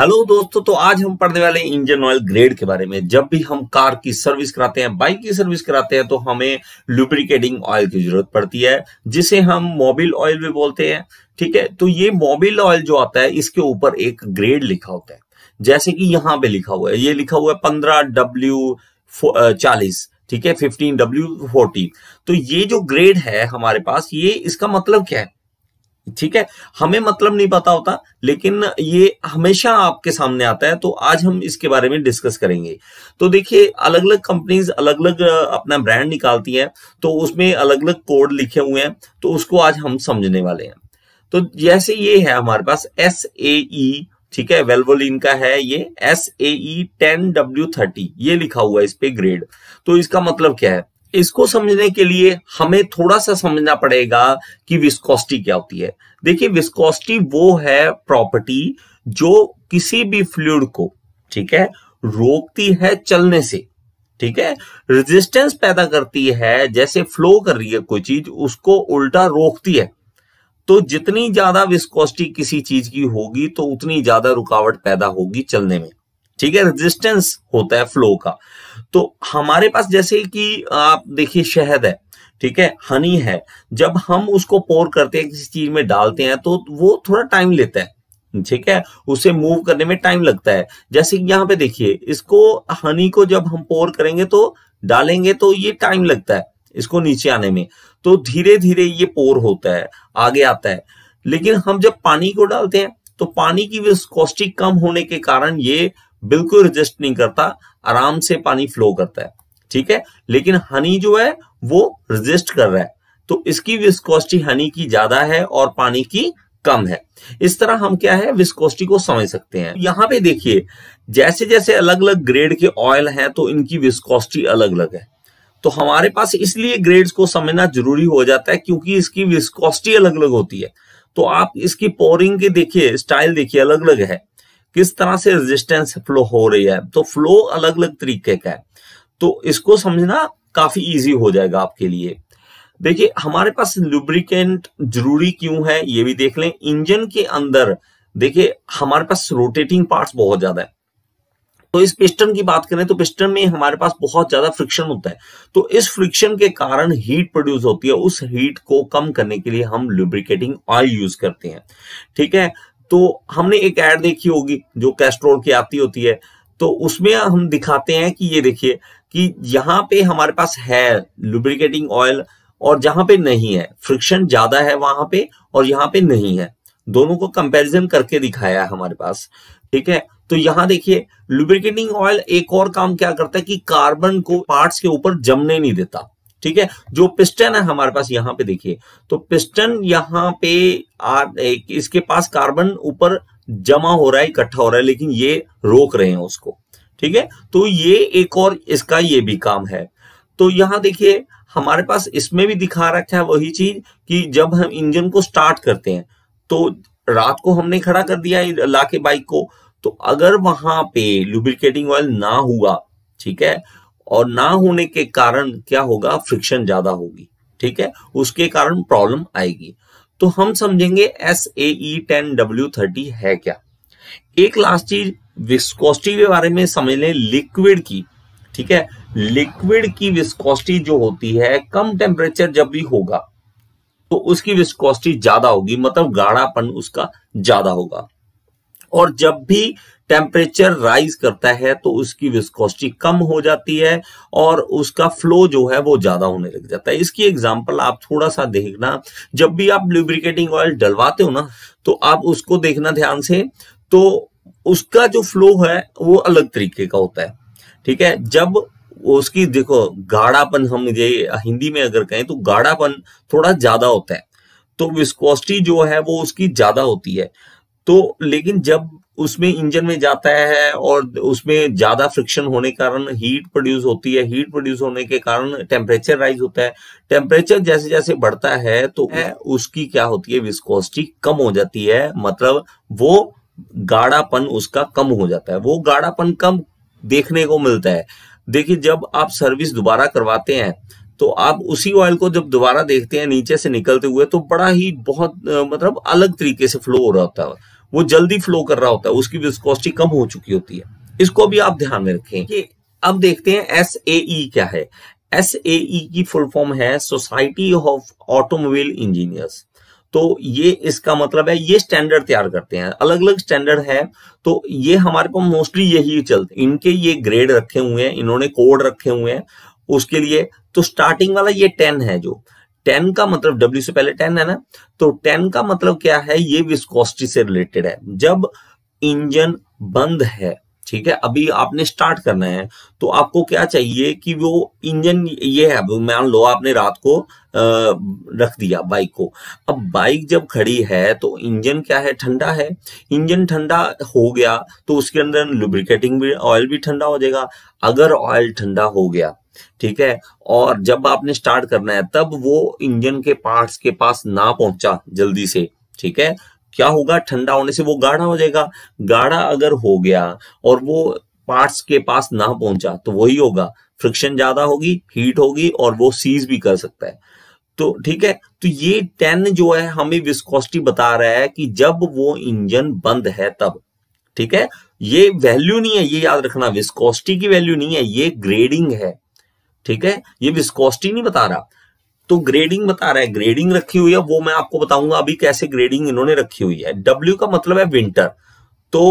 hello दोस्तों तो आज हम पढ़ने वाले इंजन ऑयल ग्रेड के बारे में जब भी हम कार की सर्विस कराते हैं बाइक की सर्विस कराते हैं तो हमें लुब्रिकेटिंग ऑयल की जरूरत पड़ती है जिसे हम मोबिल ऑयल भी बोलते हैं ठीक है तो ये मोबिल ऑयल जो आता है इसके ऊपर एक ग्रेड लिखा होता है जैसे कि यहाँ पे लिखा हुआ है ये लिखा हुआ है पंद्रह डब्ल्यू चालीस ठीक है फिफ्टीन डब्ल्यू फोर्टी तो ये जो ग्रेड है हमारे पास ये इसका मतलब क्या है ठीक है हमें मतलब नहीं पता होता लेकिन ये हमेशा आपके सामने आता है तो आज हम इसके बारे में डिस्कस करेंगे तो देखिए अलग अलग कंपनीज अलग अलग अपना ब्रांड निकालती हैं तो उसमें अलग अलग कोड लिखे हुए हैं तो उसको आज हम समझने वाले हैं तो जैसे ये है हमारे पास एस ए e, ठीक है वेल्वोलिन का है ये S A e ten W thirty ये लिखा हुआ है इस पे ग्रेड तो इसका मतलब क्या है इसको समझने के लिए हमें थोड़ा सा समझना पड़ेगा कि विस्कोसिटी क्या होती है देखिए विस्कोसिटी वो है प्रॉपर्टी जो किसी भी फ्लूड को ठीक है रोकती है चलने से ठीक है रेजिस्टेंस पैदा करती है जैसे फ्लो कर रही है कोई चीज उसको उल्टा रोकती है तो जितनी ज्यादा विस्कोसिटी किसी चीज की होगी तो उतनी ज्यादा रुकावट पैदा होगी चलने में ठीक है रेजिस्टेंस होता है फ्लो का तो हमारे पास जैसे कि आप देखिए शहद है ठीक है हनी है जब हम उसको पोर करते हैं किसी चीज में डालते हैं तो वो थोड़ा टाइम लेता है ठीक है उसे मूव करने में टाइम लगता है जैसे यहाँ पे देखिए इसको हनी को जब हम पोर करेंगे तो डालेंगे तो ये टाइम लगता है इसको नीचे आने में तो धीरे धीरे ये पोर होता है आगे आता है लेकिन हम जब पानी को डालते हैं तो पानी की विस्कोस्टिक कम होने के कारण ये बिल्कुल रजिस्ट नहीं करता आराम से पानी फ्लो करता है ठीक है लेकिन हनी जो है वो रजिस्ट कर रहा है तो इसकी विस्कोस्टी हनी की ज्यादा है और पानी की कम है इस तरह हम क्या है विस्कोस्टी को समझ सकते हैं यहां पे देखिए जैसे जैसे अलग अलग ग्रेड के ऑयल हैं तो इनकी विस्कोस्टी अलग अलग है तो हमारे पास इसलिए ग्रेड्स को समझना जरूरी हो जाता है क्योंकि इसकी विस्कोस्टी अलग अलग होती है तो आप इसकी पोरिंग के देखिए स्टाइल देखिए अलग अलग है किस तरह से रेजिस्टेंस फ्लो हो रही है तो फ्लो अलग अलग तरीके का है तो इसको समझना काफी इजी हो जाएगा आपके लिए देखिए हमारे पास लुब्रिकेंट जरूरी क्यों है ये भी देख लें इंजन के अंदर देखिए हमारे पास रोटेटिंग पार्ट्स बहुत ज्यादा है तो इस पिस्टन की बात करें तो पिस्टन में हमारे पास बहुत ज्यादा फ्रिक्शन होता है तो इस फ्रिक्शन के कारण हीट प्रोड्यूस होती है उस हीट को कम करने के लिए हम लुब्रिकेटिंग ऑयल यूज करते हैं ठीक है तो हमने एक एड देखी होगी जो कैस्ट्रोल की आती होती है तो उसमें हम दिखाते हैं कि ये देखिए कि यहाँ पे हमारे पास है लुब्रिकेटिंग ऑयल और जहां पे नहीं है फ्रिक्शन ज्यादा है वहां पे और यहाँ पे नहीं है दोनों को कंपैरिजन करके दिखाया है हमारे पास ठीक है तो यहाँ देखिए लुब्रिकेटिंग ऑयल एक और काम क्या करता है कि कार्बन को पार्ट्स के ऊपर जमने नहीं देता ठीक है जो पिस्टन है हमारे पास यहाँ पे देखिए तो पिस्टन यहाँ पे आ, इसके पास कार्बन ऊपर जमा हो रहा है इकट्ठा हो रहा है लेकिन ये रोक रहे हैं उसको ठीक है तो ये एक और इसका ये भी काम है तो यहां देखिए हमारे पास इसमें भी दिखा रखा है वही चीज कि जब हम इंजन को स्टार्ट करते हैं तो रात को हमने खड़ा कर दिया लाके बाइक को तो अगर वहां पे लुब्रिकेटिंग ऑयल ना हुआ ठीक है और ना होने के कारण क्या होगा फ्रिक्शन ज्यादा होगी ठीक है उसके कारण प्रॉब्लम आएगी तो हम समझेंगे S A ten W thirty है क्या एक लास्ट चीज विस्कोस्टी के बारे में समझ लें लिक्विड की ठीक है लिक्विड की विस्कोस्टी जो होती है कम टेम्परेचर जब भी होगा तो उसकी विस्कोस्टी ज्यादा होगी मतलब गाढ़ापन उसका ज्यादा होगा और जब भी टेम्परेचर राइज करता है तो उसकी विस्कोसिटी कम हो जाती है और उसका फ्लो जो है वो ज्यादा होने लग जाता है इसकी एग्जांपल आप थोड़ा सा देखना जब भी आप लुब्रिकेटिंग ऑयल डलवाते हो ना तो आप उसको देखना ध्यान से तो उसका जो फ्लो है वो अलग तरीके का होता है ठीक है जब उसकी देखो गाढ़ापन हम ये हिंदी में अगर कहें तो गाढ़ापन थोड़ा ज्यादा होता है तो विस्कोसिटी जो है वो उसकी ज्यादा होती है तो लेकिन जब उसमें इंजन में जाता है और उसमें ज्यादा फ्रिक्शन होने के कारण हीट प्रोड्यूस होती है हीट प्रोड्यूस होने के कारण टेम्परेचर राइज होता है टेम्परेचर जैसे जैसे बढ़ता है तो उसकी क्या होती है विस्कोसिटी कम हो जाती है मतलब वो गाढ़ापन उसका कम हो जाता है वो गाढ़ापन कम देखने को मिलता है देखिए जब आप सर्विस दोबारा करवाते हैं तो आप उसी ऑयल को जब दोबारा देखते हैं नीचे से निकलते हुए तो बड़ा ही बहुत मतलब अलग तरीके से फ्लो हो रहा होता है वो जल्दी फ्लो कर रहा होता है उसकी विस्कोसिटी कम हो चुकी होती है इसको भी आप ध्यान में रखें कि अब देखते हैं एस ए e क्या है एस ए e की फुल फॉर्म है सोसाइटी ऑफ ऑटोमोबाइल इंजीनियर्स तो ये इसका मतलब है ये स्टैंडर्ड तैयार करते हैं अलग अलग स्टैंडर्ड है तो ये हमारे पास मोस्टली यही चलते इनके ये ग्रेड रखे हुए हैं इन्होंने कोड रखे हुए हैं उसके लिए तो स्टार्टिंग वाला ये टेन है जो टेन का मतलब डब्ल्यू से पहले टेन है ना तो टेन का मतलब क्या है ये विस्कोस्टी से रिलेटेड है जब इंजन बंद है ठीक है अभी आपने स्टार्ट करना है तो आपको क्या चाहिए कि वो इंजन ये है मान लो आपने रात को रख दिया बाइक को अब बाइक जब खड़ी है तो इंजन क्या है ठंडा है इंजन ठंडा हो गया तो उसके अंदर लुब्रिकेटिंग भी ऑयल भी ठंडा हो जाएगा अगर ऑयल ठंडा हो गया ठीक है और जब आपने स्टार्ट करना है तब वो इंजन के पार्ट्स के पास ना पहुंचा जल्दी से ठीक है क्या होगा ठंडा होने से वो गाढ़ा हो जाएगा गाढ़ा अगर हो गया और वो पार्ट्स के पास ना पहुंचा तो वही होगा फ्रिक्शन ज्यादा होगी हीट होगी और वो सीज भी कर सकता है तो ठीक है तो ये टेन जो है हमें विस्कोसिटी बता रहा है कि जब वो इंजन बंद है तब ठीक है ये वैल्यू नहीं है ये याद रखना विस्कोसिटी की वैल्यू नहीं है ये ग्रेडिंग है ठीक है ये विस्कोसिटी नहीं बता रहा तो ग्रेडिंग बता रहा है ग्रेडिंग रखी हुई है वो मैं आपको बताऊंगा अभी कैसे ग्रेडिंग इन्होंने रखी हुई है डब्ल्यू का मतलब है विंटर तो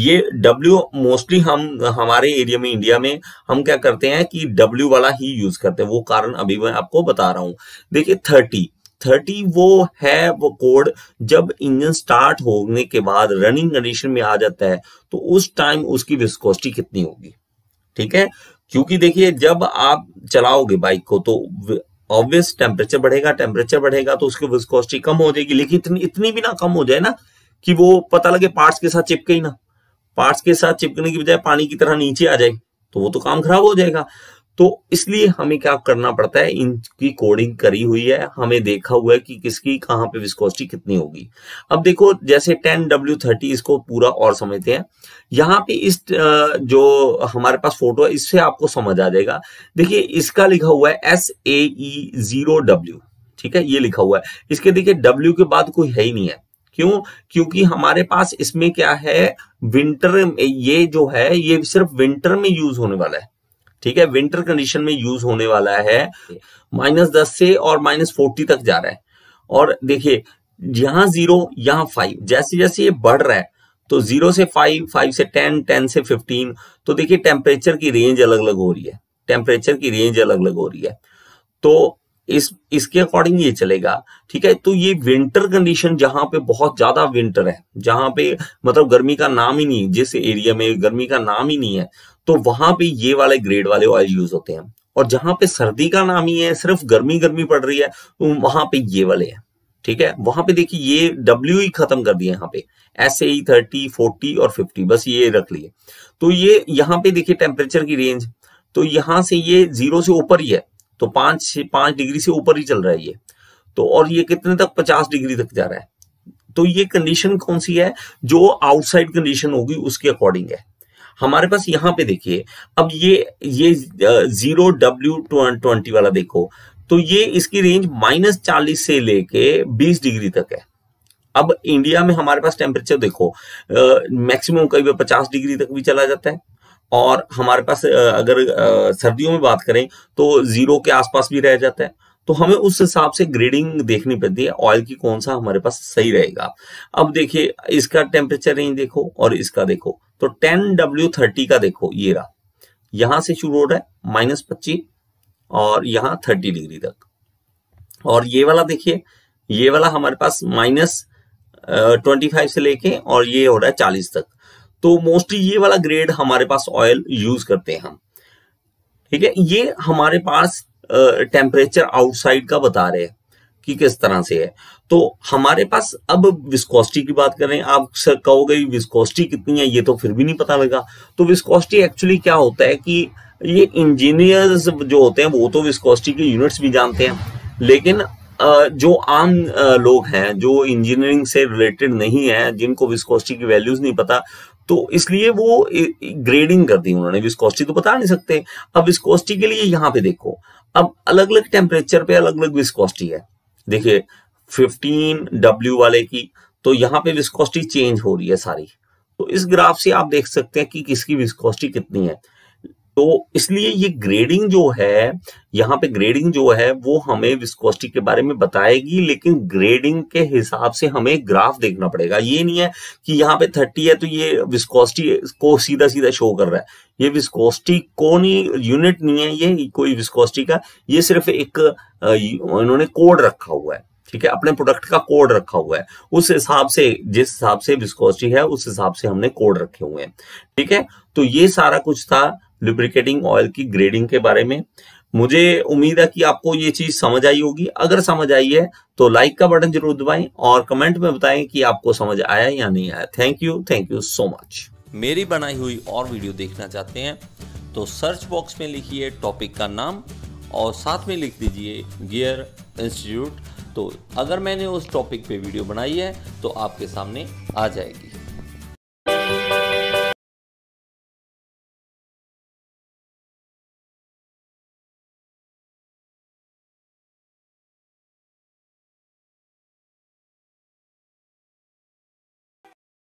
ये W मोस्टली हम हमारे एरिया में इंडिया में हम क्या करते हैं कि W वाला ही यूज करते हैं वो कारण अभी मैं आपको बता रहा हूं देखिए थर्टी थर्टी वो है वो कोड जब इंजन स्टार्ट होने के बाद रनिंग कंडीशन में आ जाता है तो उस टाइम उसकी विस्कोस्टी कितनी होगी ठीक है क्योंकि देखिए जब आप चलाओगे बाइक को तो ऑब्वियस टेम्परेचर बढ़ेगा टेम्परेचर बढ़ेगा तो उसकी विस्कोसिटी कम हो जाएगी लेकिन इतनी इतनी भी ना कम हो जाए ना कि वो पता लगे पार्ट्स के साथ चिपके ही ना पार्ट्स के साथ चिपकने की बजाय पानी की तरह नीचे आ जाए तो वो तो काम खराब हो जाएगा तो इसलिए हमें क्या करना पड़ता है इनकी कोडिंग करी हुई है हमें देखा हुआ है कि किसकी कहां पे विस्कोसिटी कितनी होगी अब देखो जैसे टेन डब्ल्यू थर्टी इसको पूरा और समझते हैं यहाँ पे इस जो हमारे पास फोटो है इससे आपको समझ आ जाएगा देखिए इसका लिखा हुआ है एस ए जीरो डब्ल्यू ठीक है ये लिखा हुआ है इसके देखिए डब्ल्यू के बाद कोई है ही नहीं है क्यों क्योंकि हमारे पास इसमें क्या है विंटर ये जो है ये सिर्फ विंटर में यूज होने वाला है ठीक है विंटर कंडीशन में यूज होने वाला है माइनस दस से और माइनस फोर्टी तक जा रहा है और देखिए यहां जीरो यहां फाइव जैसे जैसे ये बढ़ रहा है तो जीरो से फाइव फाइव से टेन टेन से फिफ्टीन तो देखिए टेम्परेचर की रेंज अलग अलग हो रही है टेम्परेचर की रेंज अलग अलग हो रही है तो इस इसके अकॉर्डिंग ये चलेगा ठीक है तो ये विंटर कंडीशन जहां पे बहुत ज्यादा विंटर है जहां पे मतलब गर्मी का नाम ही नहीं जिस एरिया में गर्मी का नाम ही नहीं है तो वहां पे ये वाले ग्रेड वाले ऑयल यूज होते हैं और जहां पे सर्दी का नाम ही है सिर्फ गर्मी गर्मी पड़ रही है तो वहां पे ये वाले हैं ठीक है वहां पे देखिए ये डब्ल्यू ही खत्म कर दिया यहाँ पे एस ए थर्टी फोर्टी और फिफ्टी बस ये रख लिए तो ये यहाँ पे देखिए टेम्परेचर की रेंज तो यहां से ये जीरो से ऊपर ही है तो पांच से पांच डिग्री से ऊपर ही चल रहा है ये तो और ये कितने तक पचास डिग्री तक जा रहा है तो ये कंडीशन कौन सी है जो आउटसाइड कंडीशन होगी उसके अकॉर्डिंग है हमारे पास यहाँ पे देखिए अब ये ये जीरो डब्ल्यू ट्वेंटी वाला देखो तो ये इसकी रेंज माइनस चालीस से लेके बीस डिग्री तक है अब इंडिया में हमारे पास टेम्परेचर देखो मैक्सिमम कई बार पचास डिग्री तक भी चला जाता है और हमारे पास अगर सर्दियों में बात करें तो जीरो के आसपास भी रह जाता है तो हमें उस हिसाब से ग्रेडिंग देखनी पड़ती है ऑयल की कौन सा हमारे पास सही रहेगा अब देखिए इसका टेम्परेचर रेंज देखो और इसका देखो तो टेन डब्ल्यू थर्टी का देखो ये रहा यहां से शुरू हो रहा है माइनस पच्चीस और यहां थर्टी डिग्री तक और ये वाला देखिए ये वाला हमारे पास माइनस ट्वेंटी फाइव से लेके और ये हो रहा है चालीस तक तो मोस्टली ये वाला ग्रेड हमारे पास ऑयल यूज करते हैं हम ठीक है ये हमारे पास टेम्परेचर आउटसाइड का बता रहे हैं कि किस तरह से है तो हमारे पास अब विस्कोस्टी की बात करें आप कहोगे विस्कोस्टी कितनी है ये तो फिर भी नहीं पता लगा तो विस्कोस्टी एक्चुअली क्या होता है कि ये इंजीनियर्स जो होते हैं वो तो विस्कोस्टी के यूनिट्स भी जानते हैं लेकिन जो आम लोग हैं जो इंजीनियरिंग से रिलेटेड नहीं है जिनको विस्कोस्टी की वैल्यूज नहीं पता तो इसलिए वो ग्रेडिंग कर दी उन्होंने विस्कोस्टी तो बता नहीं सकते अब विस्कोस्टी के लिए यहां पे देखो अब अलग अलग टेम्परेचर पे अलग अलग विस्कोस्टी है देखिए 15 डब्ल्यू वाले की तो यहाँ पे विस्कोस्टी चेंज हो रही है सारी तो इस ग्राफ से आप देख सकते हैं कि किसकी विस्कोस्टी कितनी है तो इसलिए ये ग्रेडिंग जो है यहाँ पे ग्रेडिंग जो है वो हमें विस्कोस्टी के बारे में बताएगी लेकिन ग्रेडिंग के हिसाब से हमें ग्राफ देखना पड़ेगा ये नहीं है कि यहाँ पे थर्टी है तो ये विस्कोस्टी को सीधा सीधा शो कर रहा है ये विस्कोस्टी को नहीं यूनिट नहीं है ये कोई विस्कोस्टी का ये सिर्फ एक इन्होंने कोड रखा हुआ है ठीक है अपने प्रोडक्ट का कोड रखा हुआ है उस हिसाब से जिस हिसाब से विस्कोस्टी है उस हिसाब से हमने कोड रखे हुए हैं ठीक है तो ये सारा कुछ था लुब्रिकेटिंग ऑयल की ग्रेडिंग के बारे में मुझे उम्मीद है कि आपको ये चीज समझ आई होगी अगर समझ आई है तो लाइक का बटन जरूर दबाएं और कमेंट में बताएं कि आपको समझ आया या नहीं आया thank you thank you so much मेरी बनाई हुई और वीडियो देखना चाहते हैं तो सर्च बॉक्स में लिखिए टॉपिक का नाम और साथ में लिख दीजिए गियर इंस्टीट्यूट तो अगर मैंने उस टॉपिक पे वीडियो बनाई है तो आपके सामने आ जाएगी